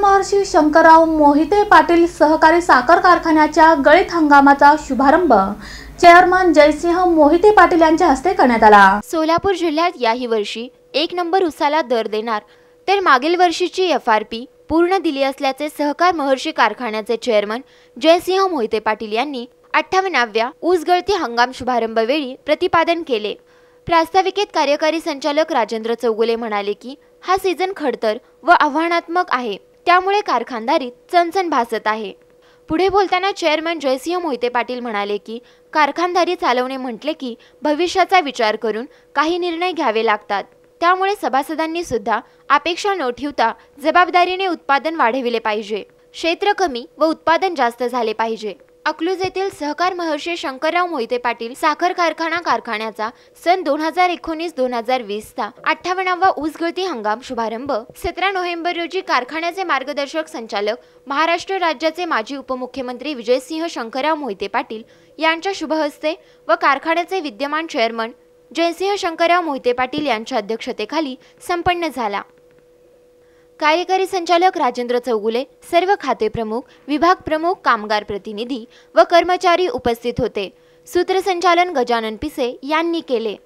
महर्षी शंकरराव मोहिते पाटील सहकारी साखर कारखान्याच्या गळीत हंगामाचा शुभारंभ चेअरमन जयसिंह मोहिते पाटील यांच्या हस्ते करण्यात आला सोलापूर जिल्ह्यात याही वर्षी एक नंबर उसाला दर देणार तर मागील वर्षीची एफ आर पी पूर्ण दिली असल्याचे सहकार महर्षी कारखान्याचे चेअरमन जयसिंह मोहिते पाटील यांनी अठ्ठावन्नाव्या ऊस गळती हंगाम वेळी प्रतिपादन केले प्रास्ताविकेत कार्यकारी संचालक राजेंद्र चौगुले म्हणाले की हा सीजन खडतर व आव्हानात्मक आहे त्यामुळे कारखानदारीत चणचण भासत आहे पुढे बोलताना चेअरमन जयसिंह मोहिते पाटील म्हणाले की कारखानदारी चालवणे म्हटले की भविष्याचा विचार करून काही निर्णय घ्यावे लागतात त्यामुळे सभासदांनी सुद्धा अपेक्षा न ठेवता जबाबदारीने उत्पादन वाढविले पाहिजे क्षेत्र कमी व उत्पादन जास्त झाले पाहिजे अकलूज येथील सहकार महर्षी शंकरराव मोहिते पाटील साखर कारखाना कारखान्याचा सन दोन हजार एकोणीस दोन हजार वीसचा चा अठ्ठावन्नावा हंगाम शुभारंभ सतरा नोव्हेंबर रोजी कारखान्याचे मार्गदर्शक संचालक महाराष्ट्र राज्याचे माजी उपमुख्यमंत्री विजयसिंह शंकरराव मोहिते पाटील यांच्या शुभहस्ते व कारखान्याचे विद्यमान चेअरमन जयसिंह शंकरराव मोहिते पाटील यांच्या अध्यक्षतेखाली संपन्न झाला कार्यकारी संचालक राजेंद्र चौगुले सर्व खाते प्रमुख विभाग प्रमुख कामगार प्रतिनिधी व कर्मचारी उपस्थित होते सूत्रसंचालन गजानन पिसे यांनी केले